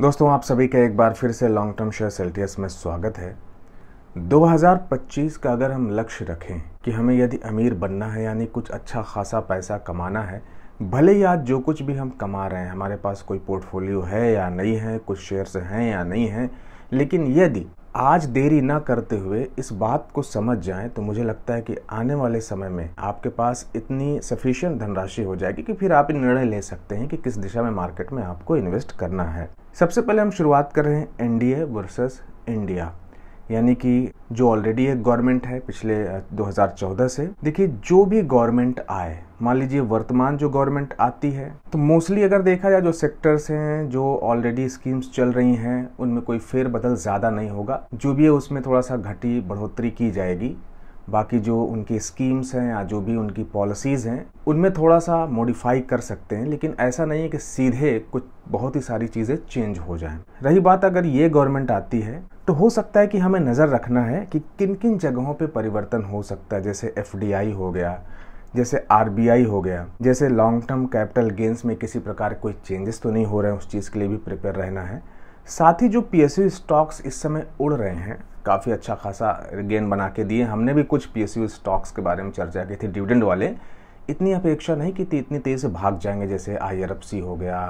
दोस्तों आप सभी का एक बार फिर से लॉन्ग टर्म शेयर सेल्टियस में स्वागत है 2025 का अगर हम लक्ष्य रखें कि हमें यदि अमीर बनना है यानी कुछ अच्छा खासा पैसा कमाना है भले ही आज जो कुछ भी हम कमा रहे हैं हमारे पास कोई पोर्टफोलियो है या नहीं है कुछ शेयर्स हैं या नहीं हैं लेकिन यदि आज देरी ना करते हुए इस बात को समझ जाएं तो मुझे लगता है कि आने वाले समय में आपके पास इतनी सफिशियंट धनराशि हो जाएगी कि फिर आप निर्णय ले सकते हैं कि किस दिशा में मार्केट में आपको इन्वेस्ट करना है सबसे पहले हम शुरुआत कर रहे हैं एनडीए वर्सेस इंडिया यानी कि जो ऑलरेडी एक गवर्नमेंट है पिछले 2014 से देखिए जो भी गवर्नमेंट आए मान लीजिए वर्तमान जो गवर्नमेंट आती है तो मोस्टली अगर देखा जाए जो सेक्टर्स हैं जो ऑलरेडी स्कीम्स चल रही हैं उनमें कोई फेरबदल ज़्यादा नहीं होगा जो भी है उसमें थोड़ा सा घटी बढ़ोतरी की जाएगी बाकी जो उनकी स्कीम्स हैं या जो भी उनकी पॉलिसीज़ हैं उनमें थोड़ा सा मॉडिफाई कर सकते हैं लेकिन ऐसा नहीं है कि सीधे कुछ बहुत ही सारी चीज़ें चेंज हो जाएं रही बात अगर ये गवर्नमेंट आती है तो हो सकता है कि हमें नज़र रखना है कि किन किन जगहों पे परिवर्तन हो सकता है जैसे एफ हो गया जैसे आर हो गया जैसे लॉन्ग टर्म कैपिटल गेंस में किसी प्रकार कोई चेंजेस तो नहीं हो रहे हैं उस चीज़ के लिए भी प्रिपेयर रहना है साथ ही जो पीएसयू स्टॉक्स इस समय उड़ रहे हैं काफ़ी अच्छा खासा गेन बना के दिए हमने भी कुछ पीएसयू स्टॉक्स के बारे में चर्चा की थी डिविडेंड वाले इतनी अपेक्षा नहीं कि इतनी तेज़ से भाग जाएंगे जैसे आई हो गया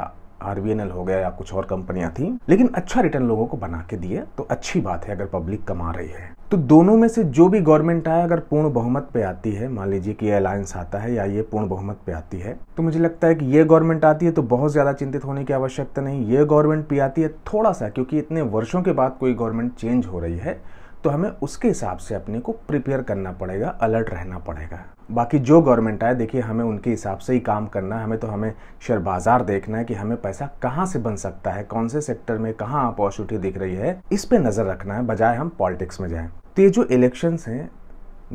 आर हो गया या कुछ और कंपनियां थी लेकिन अच्छा रिटर्न लोगों को बना के दिए तो अच्छी बात है अगर पब्लिक कमा रही है तो दोनों में से जो भी गवर्नमेंट आए अगर पूर्ण बहुमत पे आती है मान लीजिए कि अलायंस आता है या ये पूर्ण बहुमत पे आती है तो मुझे लगता है कि ये गवर्नमेंट आती है तो बहुत ज़्यादा चिंतित होने की आवश्यकता नहीं ये गवर्नमेंट भी आती है थोड़ा सा क्योंकि इतने वर्षों के बाद कोई गवर्नमेंट चेंज हो रही है तो हमें उसके हिसाब से अपने को प्रिपेयर करना पड़ेगा अलर्ट रहना पड़ेगा बाकी जो गवर्नमेंट आए देखिए हमें उनके हिसाब से ही काम करना है हमें तो हमें शेयर बाजार देखना है कि हमें पैसा कहाँ से बन सकता है कौन से सेक्टर में कहाँ अपॉर्चुनिटी दिख रही है इस पर नज़र रखना है बजाय हम पॉलिटिक्स में जाए तो ये जो इलेक्शंस हैं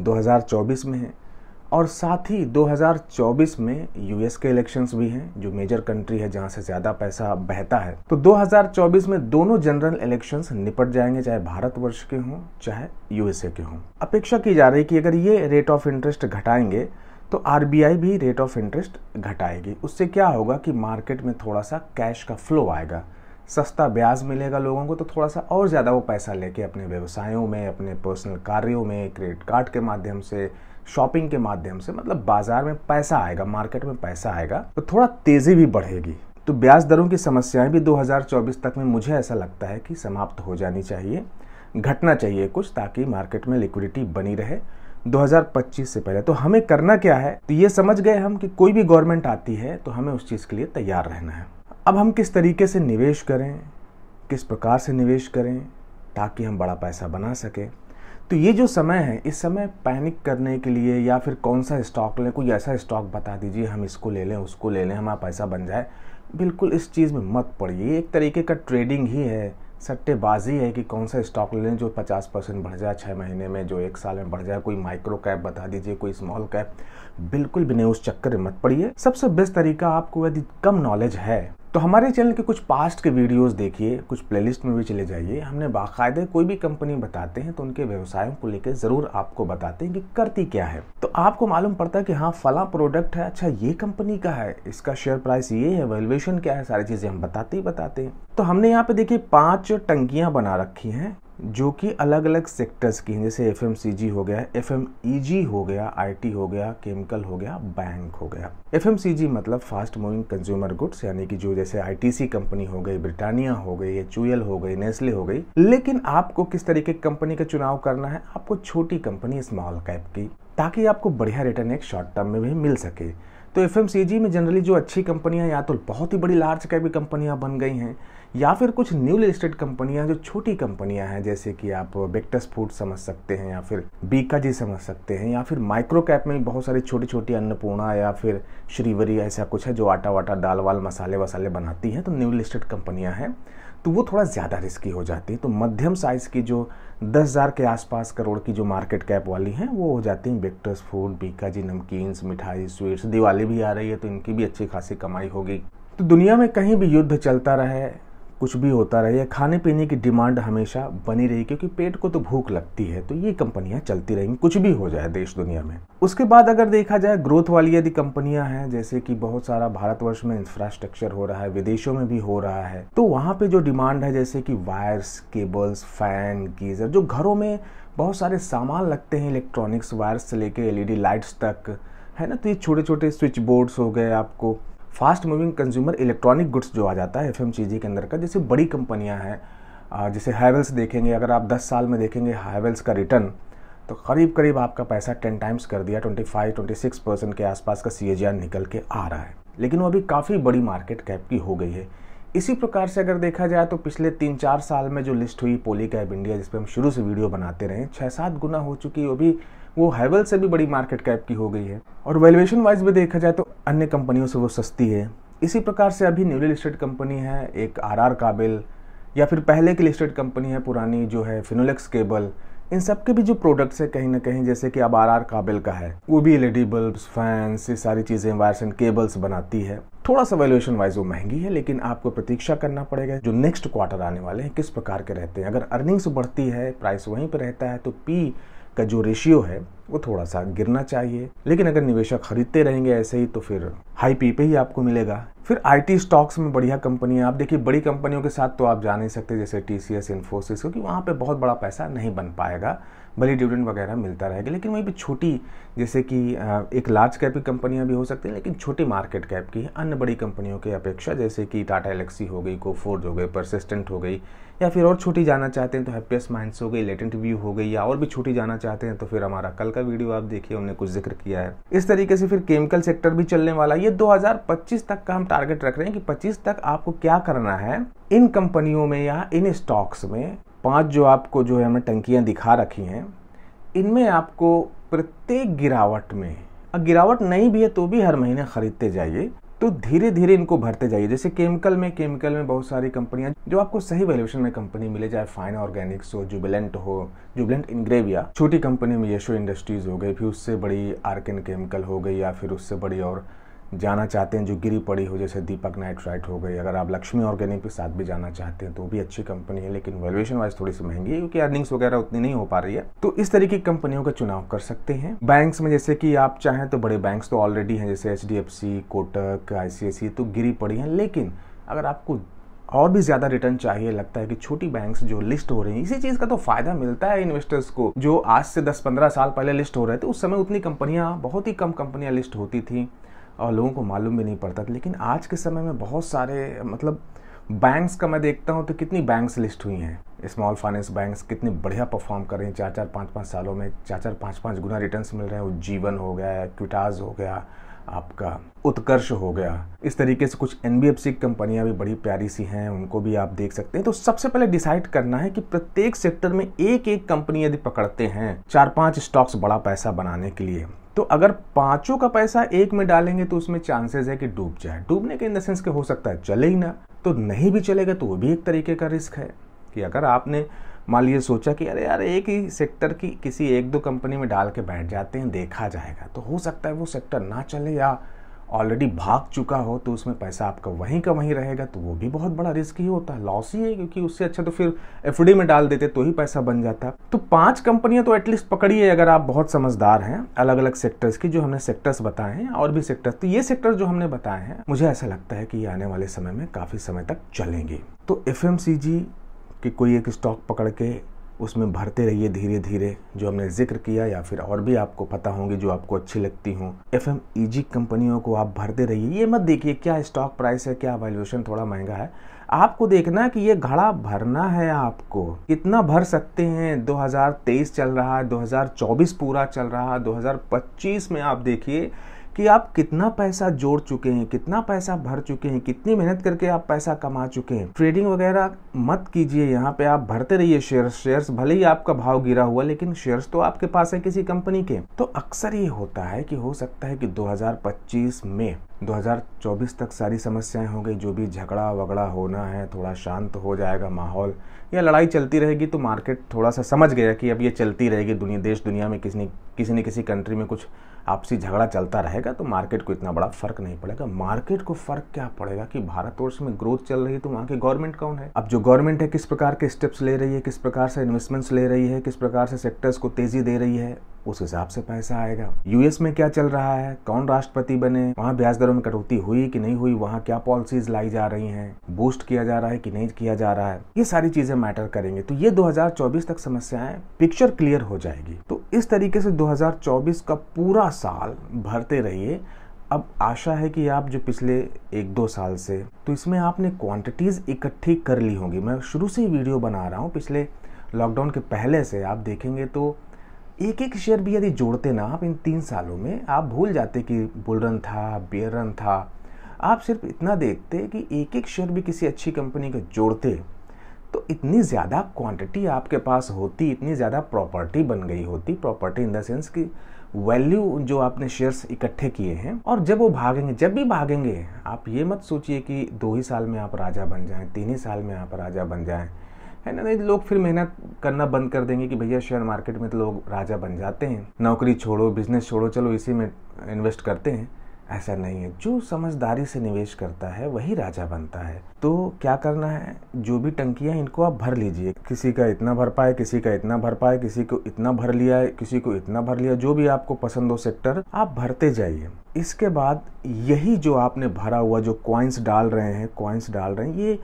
2024 में है और साथ ही 2024 में यूएस के इलेक्शंस भी हैं जो मेजर कंट्री है जहां से ज़्यादा पैसा बहता है तो 2024 में दोनों जनरल इलेक्शंस निपट जाएंगे चाहे भारतवर्ष के हों चाहे यूएसए के हों अपेक्षा की जा रही है कि अगर ये रेट ऑफ इंटरेस्ट घटाएंगे तो आर भी रेट ऑफ इंटरेस्ट घटाएगी उससे क्या होगा कि मार्केट में थोड़ा सा कैश का फ्लो आएगा सस्ता ब्याज मिलेगा लोगों को तो थोड़ा सा और ज़्यादा वो पैसा लेके अपने व्यवसायों में अपने पर्सनल कार्यों में क्रेडिट कार्ड के माध्यम से शॉपिंग के माध्यम से मतलब बाजार में पैसा आएगा मार्केट में पैसा आएगा तो थोड़ा तेज़ी भी बढ़ेगी तो ब्याज दरों की समस्याएं भी 2024 तक में मुझे ऐसा लगता है कि समाप्त हो जानी चाहिए घटना चाहिए कुछ ताकि मार्केट में लिक्विडिटी बनी रहे 2025 से पहले तो हमें करना क्या है तो ये समझ गए हम कि कोई भी गवर्नमेंट आती है तो हमें उस चीज़ के लिए तैयार रहना है अब हम किस तरीके से निवेश करें किस प्रकार से निवेश करें ताकि हम बड़ा पैसा बना सकें तो ये जो समय है इस समय पैनिक करने के लिए या फिर कौन सा स्टॉक लें कोई ऐसा स्टॉक बता दीजिए हम इसको ले लें उसको ले लें हमारा पैसा बन जाए बिल्कुल इस चीज़ में मत पड़िए एक तरीके का ट्रेडिंग ही है सट्टेबाजी है कि कौन सा स्टॉक ले लें जो 50 परसेंट बढ़ जाए छः महीने में जो एक साल में बढ़ जाए कोई माइक्रो कैप बता दीजिए कोई स्मॉल कैप बिल्कुल भी नहीं उस चक्कर में मत पड़िए सबसे बेस्ट तरीका आपको यदि कम नॉलेज है तो हमारे चैनल के कुछ पास्ट के वीडियोस देखिए कुछ प्लेलिस्ट में भी चले जाइए हमने बाकायदे कोई भी कंपनी बताते हैं तो उनके व्यवसायों को लेकर ज़रूर आपको बताते हैं कि करती क्या है तो आपको मालूम पड़ता है कि हाँ फला प्रोडक्ट है अच्छा ये कंपनी का है इसका शेयर प्राइस ये है वैल्यूएशन क्या है सारी चीज़ें हम बताते ही बताते हैं तो हमने यहाँ पे देखिए पाँच टंकियाँ बना रखी हैं जो कि अलग अलग सेक्टर्स की हैं जैसे एफ हो गया एफ e हो गया आई हो गया केमिकल हो गया बैंक हो गया एफ मतलब फास्ट मूविंग कंज्यूमर गुड्स यानी कि जो जैसे आई कंपनी हो गई ब्रिटानिया हो गई एच हो गई नेस्ले हो गई लेकिन आपको किस तरीके की कंपनी का चुनाव करना है आपको छोटी कंपनी स्मॉल कैप की ताकि आपको बढ़िया रिटर्न एक शॉर्ट टर्म में भी मिल सके तो एफ में जनरली जो अच्छी कंपनियां या तो बहुत ही बड़ी लार्ज कैप की कंपनियां बन गई हैं या फिर कुछ न्यू लिस्टेड कंपनियां जो छोटी कंपनियां हैं जैसे कि आप बेक्टस फूड समझ सकते हैं या फिर बीका जी समझ सकते हैं या फिर माइक्रो कैप में बहुत सारी छोटी छोटी अन्नपूर्णा या फिर श्रीवरी ऐसा कुछ है जो आटा वाटा दाल वाल मसाले वसाले बनाती हैं तो न्यू लिस्टेड कंपनियाँ हैं तो वो थोड़ा ज़्यादा रिस्की हो जाती है तो मध्यम साइज़ की जो दस हज़ार के आसपास करोड़ की जो मार्केट कैप वाली हैं वो हो जाती हैं Bectors food Bikaji namkeens मिठाई स्वीट्स दिवाली भी आ रही है तो इनकी भी अच्छी खासी कमाई होगी तो दुनिया में कहीं भी युद्ध चलता रहे कुछ भी होता रहे या खाने पीने की डिमांड हमेशा बनी रही क्योंकि पेट को तो भूख लगती है तो ये कंपनियां चलती रहेंगी कुछ भी हो जाए देश दुनिया में उसके बाद अगर देखा जाए ग्रोथ वाली यदि कंपनियां हैं जैसे कि बहुत सारा भारतवर्ष में इंफ्रास्ट्रक्चर हो रहा है विदेशों में भी हो रहा है तो वहां पे जो डिमांड है जैसे कि वायर्स केबल्स फैन गीजर जो घरों में बहुत सारे सामान लगते हैं इलेक्ट्रॉनिक्स वायर्स से लेके एलईडी लाइट्स तक है ना तो ये छोटे छोटे स्विच बोर्ड्स हो गए आपको fast moving consumer electronic goods जो आ जाता है एफ एम के अंदर का जैसे बड़ी कंपनियाँ हैं जैसे हैवेल्स देखेंगे अगर आप 10 साल में देखेंगे हैवेल्स का रिटर्न तो करीब करीब आपका पैसा 10 टाइम्स कर दिया 25 26 परसेंट के आसपास का सी निकल के आ रहा है लेकिन वो अभी काफ़ी बड़ी मार्केट कैप की हो गई है इसी प्रकार से अगर देखा जाए तो पिछले तीन चार साल में जो लिस्ट हुई पोली कैब इंडिया जिस पर हम शुरू से वीडियो बनाते रहे छः सात गुना हो चुकी वो भी वो हैवल से भी बड़ी मार्केट कैप की हो गई है और वैल्यूएशन वाइज भी देखा जाए तो अन्य कंपनियों से वो सस्ती है इसी प्रकार से अभी न्यूली लिस्टेड कंपनी है एक आर आर काबिल या फिर पहले की लिस्टेड कंपनी है पुरानी जो है फिनोलेक्स केबल इन सब के भी जो प्रोडक्ट्स हैं कहीं ना कहीं जैसे कि अब आर आर काबिल का है वो भी L E D bulbs fans ये सारी चीज़ें वायर्स एंड केबल्स बनाती है थोड़ा सा वैल्यूएशन वाइज वो महंगी है लेकिन आपको प्रतीक्षा करना पड़ेगा जो नेक्स्ट क्वार्टर आने वाले हैं किस प्रकार के रहते हैं अगर अर्निंग्स बढ़ती है प्राइस वहीं पर रहता है तो पी का जो रेशियो है वो थोड़ा सा गिरना चाहिए लेकिन अगर निवेशक खरीदते रहेंगे ऐसे ही तो फिर हाई पी पे ही आपको मिलेगा फिर आईटी स्टॉक्स में बढ़िया कंपनियां आप देखिए बड़ी कंपनियों के साथ तो आप जा नहीं सकते जैसे टीसीएस इन्फोसिस क्योंकि वहां पे बहुत बड़ा पैसा नहीं बन पाएगा भले डिविडेंड वगैरह मिलता रहेगा लेकिन वहीं पर छोटी जैसे कि एक लार्ज कैप की कंपनियाँ भी हो सकती हैं लेकिन छोटी मार्केट कैप की अन्य बड़ी कंपनियों की अपेक्षा जैसे कि टाटा एलेक्सी हो गई कोफोर्ज हो गई परसिस्टेंट हो गई या फिर और छोटी जाना चाहते हैं तो हैप्पीएस्ट माइंड्स हो गई लेटेंट व्यू हो गई या और भी छोटी जाना चाहते हैं तो फिर हमारा कल का वीडियो आप देखिए उन्होंने कुछ जिक्र किया है इस तरीके से फिर केमिकल सेक्टर भी चलने वाला ये दो तक का हम टारगेट रख रहे हैं कि पच्चीस तक आपको क्या करना है इन कंपनियों में या इन स्टॉक्स में पांच जो आपको जो है हमने टंकियाँ दिखा रखी हैं इनमें आपको प्रत्येक गिरावट में और गिरावट नहीं भी है तो भी हर महीने ख़रीदते जाइए तो धीरे धीरे इनको भरते जाइए जैसे केमिकल में केमिकल में बहुत सारी कंपनियां जो आपको सही वैल्यूएशन में कंपनी मिले चाहे फाइन ऑर्गेनिक्स हो जुबिलेंट हो जुबिलेंट इंग्रेविया छोटी कंपनी में यशो इंडस्ट्रीज हो गई फिर उससे बड़ी आर्किन केमिकल हो गई या फिर उससे बड़ी और जाना चाहते हैं जो गिरी पड़ी हो जैसे दीपक नाइट्राइट हो गई अगर आप लक्ष्मी ऑर्गेनिक के साथ भी जाना चाहते हैं तो भी अच्छी कंपनी है लेकिन वैल्यूएशन वाइज थोड़ी सी महंगी है क्योंकि अर्निंग्स वगैरह उतनी नहीं हो पा रही है तो इस तरीके की कंपनियों का चुनाव कर सकते हैं बैंक्स में जैसे कि आप चाहें तो बड़े बैंक्स तो ऑलरेडी हैं जैसे एच कोटक आई तो गिरी पड़ी हैं लेकिन अगर आपको और भी ज़्यादा रिटर्न चाहिए लगता है कि छोटी बैंक्स जो लिस्ट हो रही हैं इसी चीज़ का तो फायदा मिलता है इन्वेस्टर्स को जो आज से 10-15 साल पहले लिस्ट हो रहे थे उस समय उतनी कंपनियां बहुत ही कम कंपनियां लिस्ट होती थी और लोगों को मालूम भी नहीं पड़ता था लेकिन आज के समय में बहुत सारे मतलब बैंक्स का मैं देखता हूँ तो कितनी बैंक्स लिस्ट हुई हैं स्मॉल फाइनेंस बैंक्स कितनी बढ़िया परफॉर्म कर रही हैं चार चार पाँच पाँच सालों में चार चार पाँच पाँच गुना रिटर्न्स मिल रहे हैं उज्जीवन हो गया क्यूटाज हो गया आपका उत्कर्ष हो गया इस तरीके से कुछ एन बी कंपनियां भी बड़ी प्यारी सी हैं उनको भी आप देख सकते हैं तो सबसे पहले डिसाइड करना है कि प्रत्येक सेक्टर में एक एक कंपनी यदि पकड़ते हैं चार पांच स्टॉक्स बड़ा पैसा बनाने के लिए तो अगर पांचों का पैसा एक में डालेंगे तो उसमें चांसेस है कि डूब जाए डूबने के इन द सेंस के हो सकता है चले ही ना तो नहीं भी चलेगा तो वो भी एक तरीके का रिस्क है कि अगर आपने मान लीजिए सोचा कि अरे यार एक ही सेक्टर की किसी एक दो कंपनी में डाल के बैठ जाते हैं देखा जाएगा तो हो सकता है वो सेक्टर ना चले या ऑलरेडी भाग चुका हो तो उसमें पैसा आपका वहीं का वहीं रहेगा तो वो भी बहुत बड़ा रिस्क ही होता है लॉस ही है क्योंकि उससे अच्छा तो फिर एफ में डाल देते तो ही पैसा बन जाता तो पांच कंपनियां तो एटलीस्ट पकड़िए अगर आप बहुत समझदार हैं अलग अलग सेक्टर्स की जो हमने सेक्टर्स बताए हैं और भी सेक्टर्स तो ये सेक्टर्स जो हमने बताए हैं मुझे ऐसा लगता है कि ये आने वाले समय में काफ़ी समय तक चलेंगे तो एफ कि कोई एक स्टॉक पकड़ के उसमें भरते रहिए धीरे धीरे जो हमने जिक्र किया या फिर और भी आपको पता होंगी जो आपको अच्छी लगती हों एफ एम कंपनियों को आप भरते रहिए ये मत देखिए क्या स्टॉक प्राइस है क्या वैल्यूएशन थोड़ा महंगा है आपको देखना कि ये घड़ा भरना है आपको कितना भर सकते हैं 2023 चल रहा है 2024 पूरा चल रहा है 2025 में आप देखिए कि आप कितना पैसा जोड़ चुके हैं कितना पैसा भर चुके हैं कितनी मेहनत करके आप पैसा कमा चुके हैं ट्रेडिंग वगैरह मत कीजिए यहाँ पे आप भरते रहिए शेयर्स शेयर्स भले ही आपका भाव गिरा हुआ लेकिन शेयर्स तो आपके पास है किसी कंपनी के तो अक्सर ये होता है कि हो सकता है कि 2025 में 2024 तक सारी समस्याएं हो गई जो भी झगड़ा वगड़ा होना है थोड़ा शांत हो जाएगा माहौल या लड़ाई चलती रहेगी तो मार्केट थोड़ा सा समझ गया कि अब ये चलती रहेगी दुनिया देश दुनिया में किसी किसी न किसी कंट्री में कुछ आपसी झगड़ा चलता रहेगा तो मार्केट को इतना बड़ा फर्क नहीं पड़ेगा मार्केट को फर्क क्या पड़ेगा कि भारतवर्ष में ग्रोथ चल रही है तो वहाँ की गवर्नमेंट कौन है अब जो गवर्नमेंट है किस प्रकार के स्टेप्स ले रही है किस प्रकार से इन्वेस्टमेंट्स ले रही है किस प्रकार से सेक्टर्स को तेजी दे रही है उस हिसाब से पैसा आएगा यूएस में क्या चल रहा है कौन राष्ट्रपति बने वहाँ ब्याज दरों में कटौती हुई कि नहीं हुई वहाँ क्या पॉलिसीज लाई जा रही हैं बूस्ट किया जा रहा है कि नहीं किया जा रहा है ये सारी चीजें मैटर करेंगे तो ये 2024 तक समस्याएं पिक्चर क्लियर हो जाएगी तो इस तरीके से 2024 का पूरा साल भरते रहिए अब आशा है कि आप जो पिछले एक दो साल से तो इसमें आपने क्वांटिटीज़ इकट्ठी कर ली होंगी मैं शुरू से ही वीडियो बना रहा हूँ पिछले लॉकडाउन के पहले से आप देखेंगे तो एक एक शेयर भी यदि जोड़ते ना आप इन तीन सालों में आप भूल जाते कि बुल रन था बेयर रन था आप सिर्फ इतना देखते कि एक एक शेयर भी किसी अच्छी कंपनी का जोड़ते तो इतनी ज़्यादा क्वांटिटी आपके पास होती इतनी ज़्यादा प्रॉपर्टी बन गई होती प्रॉपर्टी इन द सेंस कि वैल्यू जो आपने शेयर्स इकट्ठे किए हैं और जब वो भागेंगे जब भी भागेंगे आप ये मत सोचिए कि दो ही साल में आप राजा बन जाएं तीन ही साल में आप राजा बन जाएं है ना नहीं लोग फिर मेहनत करना बंद कर देंगे कि भैया शेयर मार्केट में तो लोग राजा बन जाते हैं नौकरी छोड़ो बिजनेस छोड़ो चलो इसी में इन्वेस्ट करते हैं ऐसा नहीं है जो समझदारी से निवेश करता है वही राजा बनता है तो क्या करना है जो भी टंकियाँ इनको आप भर लीजिए किसी का इतना भर पाए किसी का इतना भर पाए किसी को इतना भर लिया है किसी को इतना भर लिया जो भी आपको पसंद हो सेक्टर आप भरते जाइए इसके बाद यही जो आपने भरा हुआ जो कॉइन्स डाल रहे हैं कॉइन्स डाल रहे हैं ये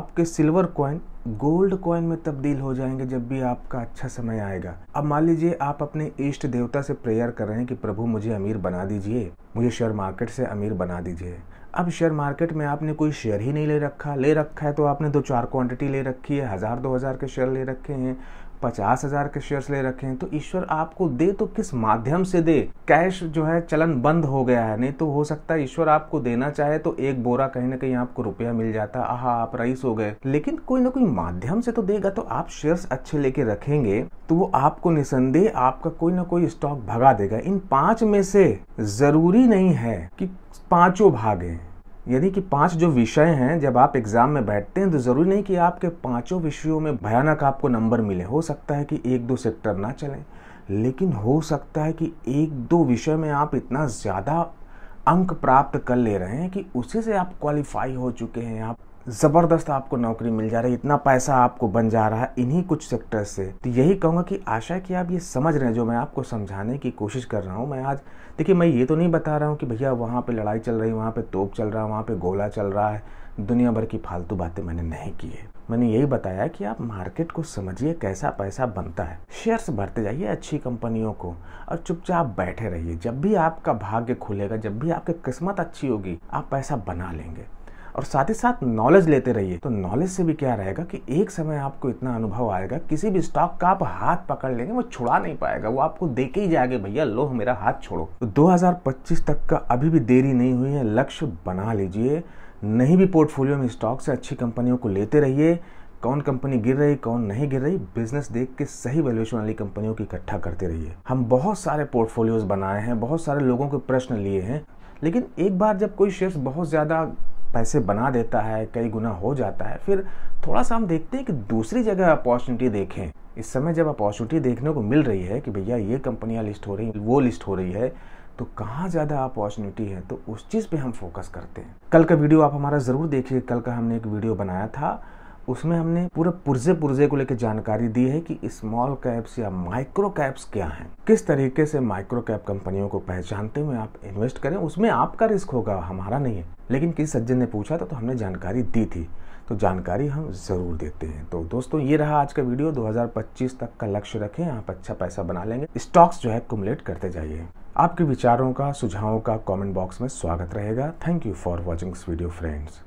आपके सिल्वर कॉइन गोल्ड कॉइन में तब्दील हो जाएंगे जब भी आपका अच्छा समय आएगा अब मान लीजिए आप अपने इष्ट देवता से प्रेयर कर रहे हैं कि प्रभु मुझे अमीर बना दीजिए मुझे शेयर मार्केट से अमीर बना दीजिए अब शेयर मार्केट में आपने कोई शेयर ही नहीं ले रखा ले रखा है तो आपने दो चार क्वांटिटी ले रखी है हज़ार दो हज़ार के शेयर ले रखे हैं पचास हजार के शेयर्स ले रखे हैं तो ईश्वर आपको दे तो किस माध्यम से दे कैश जो है चलन बंद हो गया है नहीं तो हो सकता है ईश्वर आपको देना चाहे तो एक बोरा कहीं ना कहीं आपको रुपया मिल जाता आह आप रईस हो गए लेकिन कोई ना कोई माध्यम से तो देगा तो आप शेयर्स अच्छे लेके रखेंगे तो वो आपको निसंदेह आपका कोई ना कोई स्टॉक भगा देगा इन पांच में से जरूरी नहीं है कि पांचों भागे यानी कि पांच जो विषय हैं जब आप एग्ज़ाम में बैठते हैं तो ज़रूरी नहीं कि आपके पांचों विषयों में भयानक आपको नंबर मिले हो सकता है कि एक दो सेक्टर ना चलें लेकिन हो सकता है कि एक दो विषय में आप इतना ज़्यादा अंक प्राप्त कर ले रहे हैं कि उसी से आप क्वालिफाई हो चुके हैं आप ज़बरदस्त आपको नौकरी मिल जा रही है इतना पैसा आपको बन जा रहा है इन्हीं कुछ सेक्टर्स से तो यही कहूँगा कि आशा है कि आप ये समझ रहे हैं जो मैं आपको समझाने की कोशिश कर रहा हूँ मैं आज देखिए मैं ये तो नहीं बता रहा हूँ कि भैया वहाँ पे लड़ाई चल रही है वहाँ पे तोप चल रहा है वहाँ पे गोला चल रहा है दुनिया भर की फालतू बातें मैंने नहीं की है मैंने यही बताया कि आप मार्केट को समझिए कैसा पैसा बनता है शेयर्स भरते जाइए अच्छी कंपनियों को और चुपचाप बैठे रहिए जब भी आपका भाग्य खुलेगा जब भी आपकी किस्मत अच्छी होगी आप पैसा बना लेंगे और साथ ही साथ नॉलेज लेते रहिए तो नॉलेज से भी क्या रहेगा कि एक समय आपको इतना अनुभव आएगा किसी भी स्टॉक का आप हाथ पकड़ लेंगे वो छुड़ा नहीं पाएगा वो आपको देखे ही जाएगा भैया लो मेरा हाथ छोड़ो तो 2025 तक का अभी भी देरी नहीं हुई है लक्ष्य बना लीजिए नहीं भी पोर्टफोलियो में स्टॉक से अच्छी कंपनियों को लेते रहिए कौन कंपनी गिर रही कौन नहीं गिर रही बिजनेस देख के सही वैल्यूएशन वाली कंपनियों की इकट्ठा करते रहिए हम बहुत सारे पोर्टफोलियोज बनाए हैं बहुत सारे लोगों के प्रश्न लिए हैं लेकिन एक बार जब कोई शेयर्स बहुत ज़्यादा पैसे बना देता है कई गुना हो जाता है फिर थोड़ा सा हम देखते हैं कि दूसरी जगह अपॉर्चुनिटी देखें इस समय जब अपॉर्चुनिटी देखने को मिल रही है कि भैया ये कंपनियाँ लिस्ट हो रही वो लिस्ट हो रही है तो कहाँ ज़्यादा अपॉर्चुनिटी है तो उस चीज़ पे हम फोकस करते हैं कल का वीडियो आप हमारा ज़रूर देखिए कल का हमने एक वीडियो बनाया था उसमें हमने पूरे पुर्जे पुर्जे को लेकर जानकारी दी है कि स्मॉल कैप्स या माइक्रो कैप्स क्या हैं किस तरीके से माइक्रो कैप कंपनियों को पहचानते हुए आप इन्वेस्ट करें उसमें आपका रिस्क होगा हमारा नहीं है लेकिन किसी सज्जन ने पूछा था तो हमने जानकारी दी थी तो जानकारी हम ज़रूर देते हैं तो दोस्तों ये रहा आज का वीडियो 2025 तक का लक्ष्य रखें आप अच्छा पैसा बना लेंगे स्टॉक्स जो है कुमलेट करते जाइए आपके विचारों का सुझावों का कमेंट बॉक्स में स्वागत रहेगा thank you for watching this video friends